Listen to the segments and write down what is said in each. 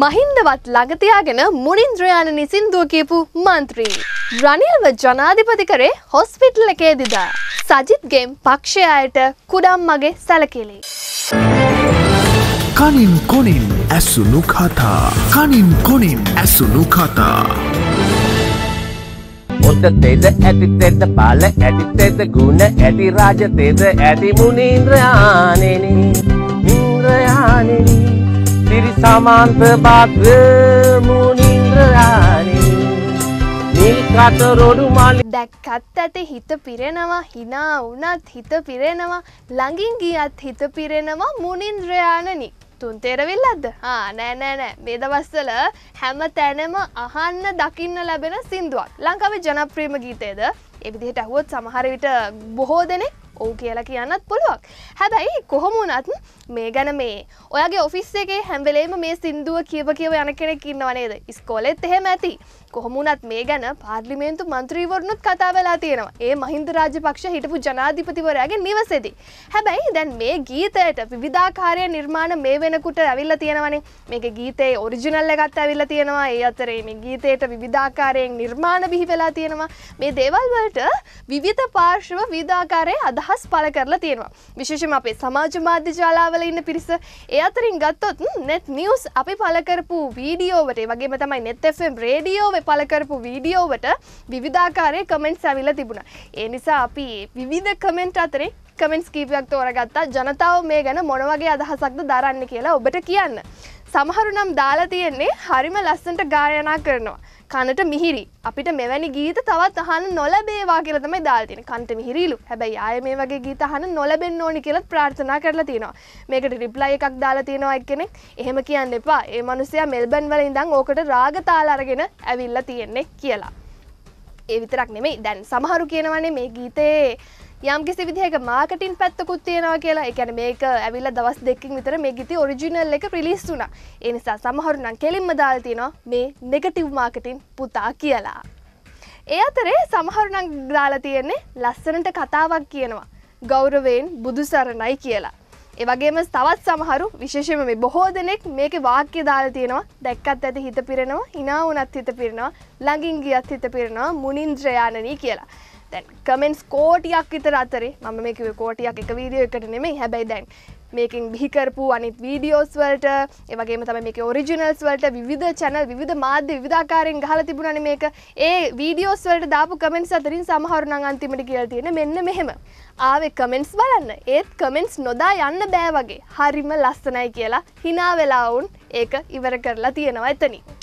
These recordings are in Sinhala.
මහින්දවත් ළඟතියාගෙන මුනින්ද්‍රයාන නිසින්දුව කියපු මන්ත්‍රී. රනිල්ව ජනාධිපති කරේ හොස්පිටල් එකේ දිදා. සජිත්ගෙම් පක්ෂය අයට කුඩම් මගේ සැලකිලි. කනින් කොනින් ඇසුණු කතා කනින් කොනින් ඇසුණු කතා. ඔොත්ත තෙද ඇතිතෙත පාල ඇතිතෙත ගුණ ඇති රාජතේද ඇති මුනින්ද්‍රයානෙන ඉන්ද්‍රයානෙනී තිරිසමන් ප්‍රභාත්ව මුනින්ද්‍රරාණි නිල්කට රොඩු මලි දැක්කත් ඇති හිත පිරෙනවා හිනා වුණත් හිත පිරෙනවා ළඟින් ගියත් හිත පිරෙනවා මුනින්ද්‍රයාණනි තුන් තෙරවිල්ලද ආ නෑනෑනෑ මේ දවස්සල හැම තැනම අහන්න දකින්න ලැබෙන සිින්දුවක් ලංකාවේ ජනප්‍රීම ගීතයද එවිදිහට ඇහුවොත් සමහර විට බොහෝ දෙනෙක් ඔව් කියලා කියන්නත් පුළුවක් හැබැයි කොහොමුණත් මේ ගැන මේ ඔයගේ ඔෆිස්සේගේ හැම්වෙලේම මේ සිින්දුව කියප කියව යන කෙනෙක් ඉන්නවනේද ස්කෝලෙත් එහෙම ඇති කොහොමුණත් මේ ගැන පාර්ලිමේන්තු මන්ත්‍රීවරණුත් කතා වෙලා තියෙනවා ඒ මහින්ද රාජපක්ෂ හිටපු ජනාධිපතිවරයාගේ නිවසේදී හැබැයි දැන් මේ ගීතයට විවිධාකාරය නිර්මාණ මේ වෙනකුට ඇවිල්ලා තියෙනවනේ මේක ගීතේ ඔරිජිනල් එකත් ඇවිල්ලා තියෙනවා ඒ අතරේ මේ ගීතයට විවිධාකාරයෙන් නිර්මාණ බිහි වෙලා තියෙනවා මේ දේවල් වලට විවිධ පාර්ශ්ව විවිධාකාරයේ අදහස් අදහස් පල කරලා තියෙනවා. විශේෂම අපේ සමාජ මාධ්‍ය ජාලාවල ඉන්න පිරිස ඒ අතරින් ගත්තොත් net news අපි පල කරපු වීඩියෝවට වගේම තමයි net FM රේඩියෝවේ පල කරපු වීඩියෝවට විවිධාකාරයේ කමෙන්ට්ස් ඇවිල්ලා තිබුණා. ඒ නිසා අපි විවිධ කමෙන්ට් අතරේ කමෙන්ට්ස් කීපයක් තෝරගත්තා ජනතාව මේ ගැන මොනවගේ අදහසක්ද දරන්න කියලා ඔබට කියන්න. සමහරු නම් දාලා තියෙන්නේ හරිම ලස්සන්ට ගායනා කරනවා. කනට මිහිරි අපිට මෙවැනි ගීත තවත් අහන්න නොලබේවා කියලා තමයි දාලා තියෙන්නේ කනට මිහිරිලු හැබැයි ආයේ මේ වගේ ගීත අහන්න නොලබෙන්න ඕනි කියලා ප්‍රාර්ථනා කරලා තියෙනවා මේකට රිප්ලයි එකක් දාලා තියෙනවා එක්කෙනෙක් එහෙම කියන්න එපා ඒ මිනිස්සයා මෙල්බන් වල ඉඳන් ඕකට රාග තාල අරගෙන ඇවිල්ලා තියෙන්නේ කියලා ඒ විතරක් නෙමෙයි දැන් සමහරු කියනවනේ මේ ගීතේ යම් කිසි විදිහක මාකටින් පැත්තකුත් තියෙනවා කියලා එකැන මේක ඇවිල්ල දවස් දෙකින් විතර මේ ගිති ඔරිජිනල් එක ප්‍රිලිස් වුණ එනිසා සමහරුනම් කෙලින්ම දාල්තිනවා මේ නෙගටිව් මාකටින් පුතා කියලා. ඒ අතරේ සමහරුනම් දාලා තියෙන්නේ ලස්සනට කතාවක් කියනවා ගෞරවයෙන් බුදුසරණයි කියලා. ඒවගේම තවත් සමහරු විශේෂම මේ බොහෝ දෙනෙක් මේක වාක්‍ය දාලා තියෙනවා දැක්කත් ඇති හිත පිරෙනවා හිනා වුනත් හිත පිරෙනවා ළඟින් ගියත් හිත පිරෙනවා මුනින්ද්‍රයානනී කියලා. දැන් කමෙන්ස් කෝටියක් විතර අතරේ මම මේකව කෝටියක් එක වීඩියෝ එකට නෙමේ හැබැයි දැන් මේකින් බිහිකරපු අනිත් වීඩියෝස් වලට ඒවගේ තම මේ ඔරිජිනල්ස් වලට විධ චැනල් විධ මාධ්‍ය විධාකාරයෙන් ගහල තිබුණන මේක ඒ වීඩියෝස් වලට දාපු කමෙන්ස් අතරින් සමහරුණං අන්තිමට කියල තියෙන මෙන්න මෙහෙම ආවෙ කමෙන්ස් බලන්න ඒත් කමෙන්ස් නොදා යන්න බෑ වගේ හරිම ලස්සනයි කියලා හිනා වෙලාවුන් ඒක ඉවර කරලා තියෙනවා එතනින්.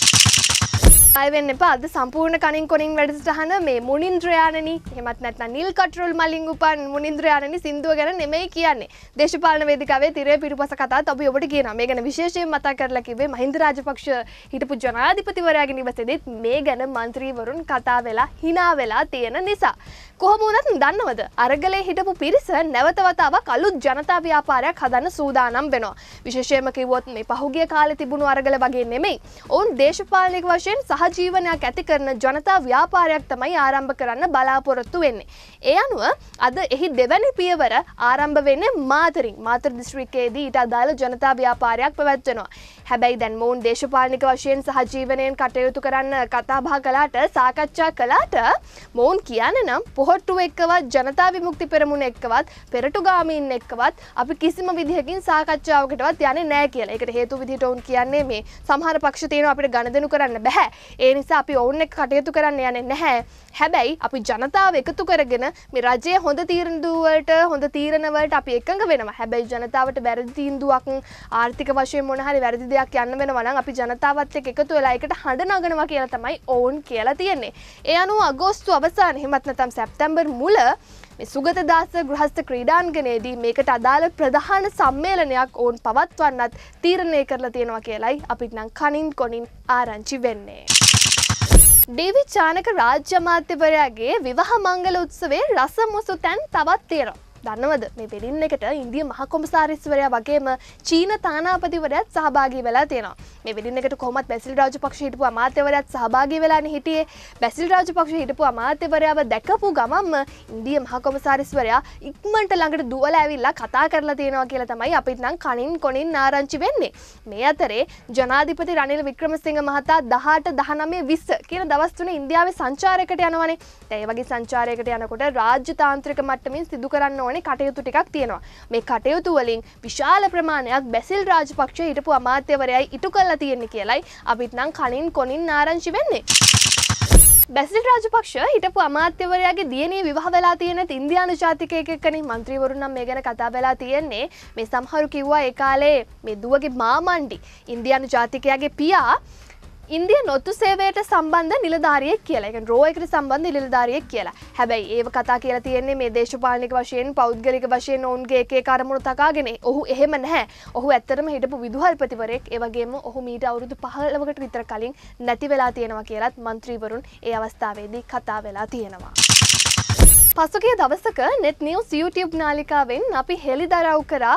අයවෙන්න එපා අද සම්පූර්ණ කනින් කොනින් වැඩසටහන මේ මුනින්ද්‍රයානනි එහෙමත් නැත්නම් නිල් කටරොල් මලින් උපන් මුනින්ද්‍රයානනි සින්දුව ගැන නෙමෙයි කියන්නේ. දේශපාලන වේදිකාවේ තිරේ පිටුපස කතාත් අපි ඔබට කියනවා. මේ ගැන විශේෂයෙන් මතක් කරලා කිව්වේ මහින්ද රාජපක්ෂ හිටපු ජනාධිපතිවරයාගේ නිවසේදීත් මේ ගැන മന്ത്രിවරුන් කතා වෙලා hina වෙලා තියෙන නිසා. කොහොම වුණත් දන්නවද අරගලේ හිටපු පිරිස නැවත වතාවක් අලුත් ජනතා ව්‍යාපාරයක් හදන්න සූදානම් වෙනවා. විශේෂයෙන්ම කිව්වොත් මේ පහුගිය කාලේ තිබුණු අරගල වගේ නෙමෙයි. ඔවුන් දේශපාලනික වශයෙන් සහ සහජීවනයක් ඇති කරන ජනතා ව්‍යාපාරයක් තමයි ආරම්භ කරන්න බලාපොරොත්තු වෙන්නේ. ඒ අනුව අද එහි දෙවැනි පියවර ආරම්භ වෙන්නේ මාතරින් මාතර දිස්ත්‍රික්කයේදී ඊට අදාළ ජනතා ව්‍යාපාරයක් පැවැත්වෙනවා. හැබැයි දැන් මොවුන් දේශපාලනික වශයෙන් සහජීවනයෙන් කටයුතු කරන්න කතාබහ කලාට සාකච්ඡා කලාට මොවුන් කියන නම් පොහොට්ටු එක්කවත් ජනතා විමුක්ති පෙරමුණ එක්කවත් පෙරටුගාමීන් එක්කවත් අපි කිසිම විදිහකින් සාකච්ඡාවකටවත් යන්නේ නෑ කියලා. ඒකට හේතු විදිහට ඔවුන් කියන්නේ මේ සමහර පක්ෂ තියෙනවා අපිට ගණදෙනු කරන්න බෑ. ඒ නිසා අපි ඔවුන් එක්ක කටයුතු කරන්න යන්නේ නැහැ. හැබැයි අපි ජනතාව එකතු කරගෙන මේ රජයේ හොඳ තීරණු වලට හොඳ තීරණ වලට අපි එකඟ වෙනවා. හැබැයි ජනතාවට වැරදි තීන්දුවක් ආර්ථික වශයෙන් මොන හරි වැරදි දෙයක් යන්න වෙනවා නම් අපි ජනතාවත් එක්ක එකතු වෙලා ඒකට හඬ නගනවා කියලා තමයි ඔවුන් කියලා තියෙන්නේ. ඒ අනුව අගෝස්තු අවසාන හිමත් නැත්නම් සැප්තැම්බර් මුල සුගත දාස ගෘහස්ත ක්‍රීඩාන්ගනයේදී මේකට අදාළ ප්‍රධාන සම්මේලනයක් ඔවුන් පවත්වන්නත් තීරණය කරලා තියෙනවා කියලයි අපිත් නම් කනින් කොනින් ආරංචි වෙන්නේ. ඩීවි චානක රාජ්‍යමාත්‍යවරයාගේ විවාහ මංගල උත්සවේ රස මුසු තැන් තවත් තියෙනවා. දන්නවද මේ පෙරින් එකට ඉන්දිය මහ කොමසාරිස්වරයා වගේම චීන තානාපතිවරයත් සහභාගී වෙලා තියෙනවා මේ වෙඩින් එකට කොහොමත් බැසිල් රාජපක්ෂ හිටපු අමාත්‍යවරයත් සහභාගී වෙලානේ හිටියේ බැසිල් රාජපක්ෂ හිටපු අමාත්‍යවරයාව දැකපු ගමම්ම ඉන්දිය මහ කොමසාරිස්වරයා ඉක්මනට ළඟට දුවලා ඇවිල්ලා කතා කරලා තියෙනවා කියලා තමයි අපිත් නම් කනින් කොනින් ආරංචි වෙන්නේ මේ අතරේ ජනාධිපති රනිල් වික්‍රමසිංහ මහතා 18 19 20 කියන දවස් තුනේ ඉන්දියාවේ සංචාරයකට යනවනේ දැන් ඒ වගේ සංචාරයකට යනකොට රාජ්‍ය තාන්ත්‍රික මට්ටමින් සිදු කරන්න ඕනේ ඕනි කටයුතු ටිකක් තියෙනවා. මේ කටයුතු වලින් විශාල ප්‍රමාණයක් බැසිල් රාජපක්ෂ හිටපු අමාත්‍යවරයයි ඉටු කරලා තියෙන්නේ කියලයි අපිත් නම් කණින් කොනින් ආරංචි වෙන්නේ. බැසිල් රාජපක්ෂ හිටපු අමාත්‍යවරයාගේ දියණිය විවාහ වෙලා තියෙන ඉන්දියානු ජාතිකයෙක් එක්කනේ മന്ത്രിවරු නම් මේ ගැන කතා වෙලා තියෙන්නේ මේ සමහරු කිව්වා ඒ කාලේ මේ දුවගේ මාමණ්ඩි ඉන්දියානු ජාතිකයාගේ පියා ඉන්දිය නොත්තු සේවයට සම්බන්ධ නිලධාරියෙක් කියලා එක රෝයකට සම්බන්ධ නිලධාරියෙක් කියලා හැබැයි ඒව කතා කියලා තියෙන්නේ මේ දේශපාලනික වශයෙන් පෞද්ගලික වශයෙන් ඔවුන්ගේ එකේ කරමුණු තකාගෙන ඔහු එහෙම නැහැ ඔහු ඇත්තටම හිටපු විදුහල්පතිවරයෙක් ඒවගේම ඔහු මීට අවුරුදු පහලවකට විතර කලින් නැති වෙලා තියෙනවා කියලත් මන්ත්‍රීවරුන් ඒ අවස්ථාවේදී කතා වෙලා තියෙනවා. පසුගිය දවසක net news YouTube නාලිකාවෙන් අපි හෙළිදරව් කරා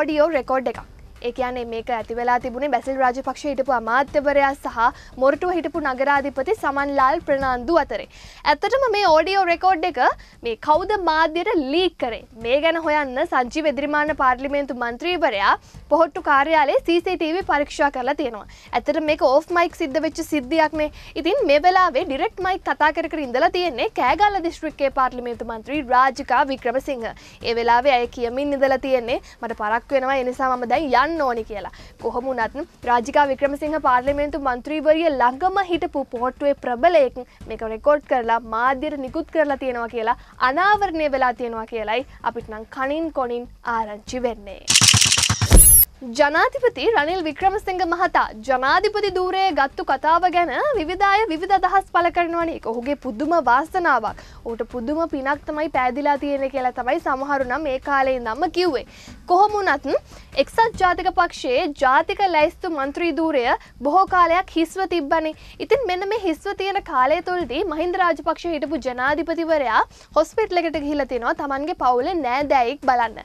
audio record එකක්. ඒකයන්නේ මේක ඇතිවෙලා තිබුණේ බැසිල් රාජපක්ෂ හිටපු අමාත්‍යවරයා සහ මොරටුව හිටපු නගරාධිපති සමන්ලාල් ප්‍රනාන්දු අතරේ. ඇත්තටම මේ ඕඩියෝ රෙකෝඩ් එක මේ කෞද මාධ්‍යයට ලීක් කරේ මේ ගැන හොයන්න සංජී වෙදිරිමාන පාර්ලිමේන්තු මන්ත්‍රීවරයා පොහොට්ටු කාර්යාලේ CCTV පරීක්ෂා කරලා තියෙනවා. ඇත්තට මේක ඕෆ් මයික් සිද්ධ වෙච්ච සිද්ධියක් මේ ඉතින් මේ වෙලාවේ ඩිරෙක්ට් මයික් කතා කර කර ඉඳලා තියෙන්නේ කෑගල්ල දිස්ත්‍රික්කේ පාර්ලිමේන්තු මන්ත්‍රී රාජිකා වික්‍රමසිංහ. ඒ වෙලාවේ ඇය කියමින් ඉඳලා තියෙන්නේ මට පරක් වෙනවා ඒ නිසා මම දැන් යන්න කරන්න ඕනි කියලා. කොහොමුණත් රාජිකා වික්‍රමසිංහ පාර්ලිමේන්තු මන්ත්‍රීවරිය ළඟම හිටපු පෝට්ටුවේ ප්‍රබලයෙක් මේක රෙකෝඩ් කරලා මාධ්‍යයට නිකුත් කරලා තියෙනවා කියලා අනාවරණය වෙලා තියෙනවා කියලයි අපිට නම් කණින් කොණින් ආරංචි වෙන්නේ. ජනාධිපති රනිල් වික්‍රමසිංහ මහතා ජනාධිපති ධූරය ගත්තු කතාව ගැන විවිධාය විධ අදහස් පල කරනවනේ ඔහුගේ පුද්දුම වාසනාවක් ඕට පුද්දුම පිනක් තමයි පෑදිලා තියෙන කියලා තමයි සමහරුනම් ඒ කාලේ නම්ම කිව්වේ. කොහොමුණත් එක්සත් ජාතික පක්ෂයේ ජාතික ලැයිස්තු මන්ත්‍රී ධූරය බොහෝ කාලයක් හිස්ව තිබ්බනි ඉතින් මෙන්න මේ හිස්ව තියෙන කාලය තුළදී මහින්ද රාජපක්ෂ හිටපු ජනාධිපතිවරයා හොස්පිටලකට ගිහිලා තිනවා තමන්ගේ පවුලේ නෑදෑයෙක් බලන්න.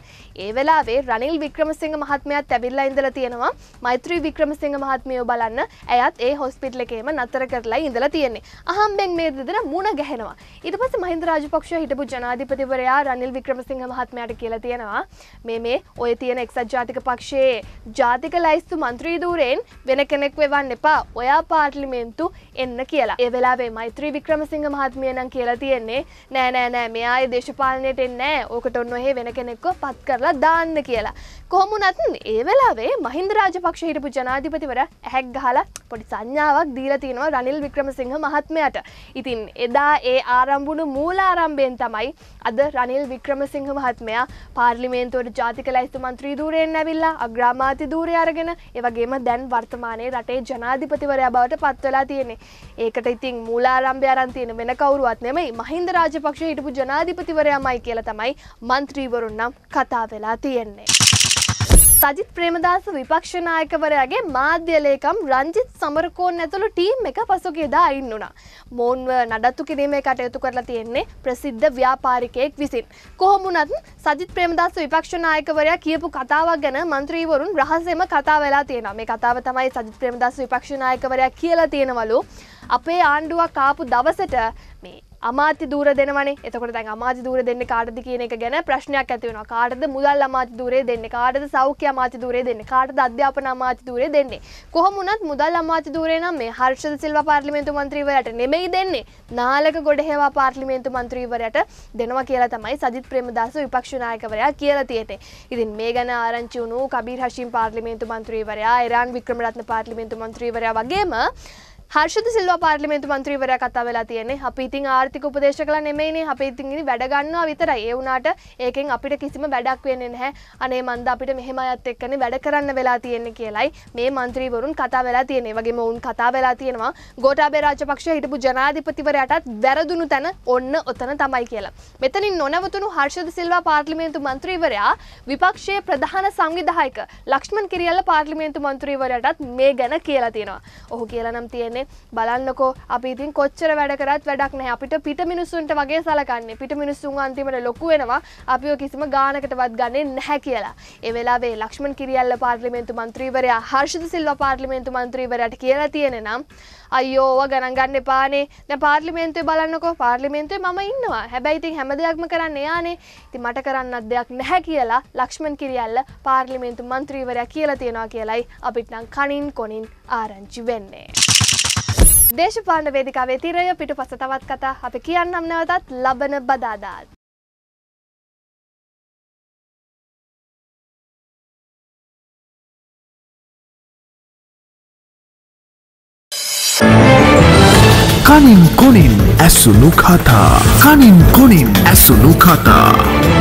ඒ වෙලාවේ රනිල් වික්‍රමසිංහ මහත්මයාත් ඇවිත් ඇවිල්ලා ඉඳලා තියෙනවා මෛත්‍රී වික්‍රමසිංහ මහත්මියෝ බලන්න ඇයත් ඒ හොස්පිටල් එකේම නතර කරලා ඉඳලා තියෙන්නේ. අහම්බෙන් මේ දෙදෙනා මුණ ගැහෙනවා. ඊට පස්සේ මහින්ද රාජපක්ෂ හිටපු ජනාධිපතිවරයා රනිල් වික්‍රමසිංහ මහත්මයාට කියලා තියෙනවා මේ මේ ඔය තියෙන එක්සත් ජාතික පක්ෂයේ ජාතික ලයිස්තු മന്ത്രി ධූරයෙන් වෙන කෙනෙක් වෙවන්න එපා. ඔයා පාර්ලිමේන්තු එන්න කියලා. ඒ වෙලාවේ මෛත්‍රී වික්‍රමසිංහ මහත්මිය නම් කියලා තියෙන්නේ නෑ නෑ නෑ මෙයායේ දේශපාලනයට එන්නේ නැහැ. ඕකට ඔන්න ඔහේ වෙන කෙනෙක්ව පත් කරලා දාන්න කියලා. කොහොමුණත් ඒ වෙලාවේ මහින්ද රාජපක්ෂ හිටපු ජනාධිපතිවර ඇහැක් ගහලා පොඩි සංඥාවක් දීලා තියෙනවා රනිල් වික්‍රමසිංහ මහත්මයාට. ඉතින් එදා ඒ ආරම්භුණු මූලාරම්භයෙන් තමයි අද රනිල් වික්‍රමසිංහ මහත්මයා පාර්ලිමේන්තුවට ජාතික ලැයිස්තු මන්ත්‍රී ධූරයෙන් ඇවිල්ලා අග්‍රාමාත්‍ය ධූරය අරගෙන ඒ වගේම දැන් වර්තමානයේ රටේ ජනාධිපතිවරයා බවට පත්වලා තියෙන්නේ. ඒකට ඉතින් මූලාරම්භය අරන් තියෙන වෙන කවුරුවත් නෙමෙයි මහින්ද රාජපක්ෂ හිටපු ජනාධිපතිවරයාමයි කියලා තමයි මන්ත්‍රීවරුන් නම් කතා වෙලා තියෙන්නේ. සජිත් ප්‍රේමදාස විපක්ෂ නායකවරයාගේ මාධ්‍ය ලේකම් රංජිත් සමරකෝන් ඇතුළු ටීම් එක පසුගියදා අයින් වුණා. මොවුන්ව නඩත්තු කිරීමේ කටයුතු කරලා තියෙන්නේ ප්‍රසිද්ධ ව්‍යාපාරිකයෙක් විසින්. කොහොම වුණත් සජිත් ප්‍රේමදාස විපක්ෂ නායකවරයා කියපු කතාවක් ගැන മന്ത്രിවරුන් රහසෙම කතා වෙලා තියෙනවා. මේ කතාව තමයි සජිත් ප්‍රේමදාස විපක්ෂ නායකවරයා කියලා තියෙනවලු. අපේ ආණ්ඩුවක් ආපු දවසට මේ අමාත්‍ය දූර දෙනවනේ එතකොට දැන් අමාජ දූර දෙන්න කාටද කියන එක ගැන ප්‍රශ්නයක් ඇතිවෙනවා කාටද මුදල් අමාජ දූරේ දෙන්න කාටද සෞඛ්‍ය අමාජ දූරේ දෙන්න කාටද අධ්‍යාපන අමාජ දූරේ දෙන්නේ කොහොමුණත් මුදල් අමාජ දූරේ නම් මේ හර්ෂද සිල්වා පාර්ලිමේන්තු මන්ත්‍රීවරයාට නෙමෙයි දෙන්නේ නාලක ගොඩහේවා පාර්ලිමේන්තු මන්ත්‍රීවරයාට දෙනවා කියලා තමයි සජිත් ප්‍රේමදාස විපක්ෂ නායකවරයා කියලා තියෙන්නේ ඉතින් මේ ගැන ආරංචි වුණු කබීර් හෂීම් පාර්ලිමේන්තු මන්ත්‍රීවරයා ඉරාන් වික්‍රමරත්න පාර්ලිමේන්තු මන්ත්‍රීවරයා වගේම හර්ෂද සිල්වා පාර්ලිමේන්තු මන්ත්‍රීවරයා කතා වෙලා තියෙන්නේ අපි ඉතින් ආර්ථික උපදේශකලා නෙමෙයිනේ අපි ඉතින් ඉනි වැඩ ගන්නවා විතරයි ඒ වුණාට ඒකෙන් අපිට කිසිම වැඩක් වෙන්නේ නැහැ අනේ මන්ද අපිට මෙහෙම අයත් එක්කනේ වැඩ කරන්න වෙලා තියෙන්නේ කියලයි මේ මන්ත්‍රීවරුන් කතා වෙලා තියෙන්නේ වගේම වුන් කතා වෙලා තියෙනවා ගෝඨාභය රාජපක්ෂ හිටපු ජනාධිපතිවරයාටත් වැරදුණු තැන ඔන්න ඔතන තමයි කියලා මෙතනින් නොනවතුණු හර්ෂද සිල්වා පාර්ලිමේන්තු මන්ත්‍රීවරයා විපක්ෂයේ ප්‍රධාන සංවිධායක ලක්ෂ්මන් කිරියල්ල පාර්ලිමේන්තු මන්ත්‍රීවරයාටත් මේ ගැන කියලා තියෙනවා ඔහු කියලා නම් තියෙන්නේ කියන්නේ බලන්නකෝ අපි ඉතින් කොච්චර වැඩ කරත් වැඩක් නැහැ අපිට පිට මිනිස්සුන්ට වගේ සලකන්නේ පිට මිනිස්සුන් අන්තිමට ලොකු වෙනවා අපිව කිසිම ගානකටවත් ගන්නේ නැහැ කියලා. ඒ වෙලාවේ ලක්ෂ්මන් කිරියල්ල පාර්ලිමේන්තු මන්ත්‍රීවරයා හර්ෂිත සිල්වා පාර්ලිමේන්තු මන්ත්‍රීවරයාට කියලා තියෙන නම් අයියෝ ඕවා ගණන් ගන්න එපානේ. දැන් පාර්ලිමේන්තුවේ බලන්නකෝ පාර්ලිමේන්තුවේ මම ඉන්නවා. හැබැයි ඉතින් හැම දෙයක්ම කරන්න එයානේ. ඉතින් මට කරන්නත් දෙයක් නැහැ කියලා ලක්ෂ්මන් කිරියල්ල පාර්ලිමේන්තු මන්ත්‍රීවරයා කියලා තියෙනවා කියලයි අපිට නම් කනින් කොනින් ආරංචි වෙන්නේ. දේශපාන වේදිකාවේ තිරය පිටු පස තවත් කතා අපි කියන්නම් නැවතත් ලබන බදාදාත්. කනින් කොනින් ඇසුණු කතා කනින් කොනින් ඇසුණු කතා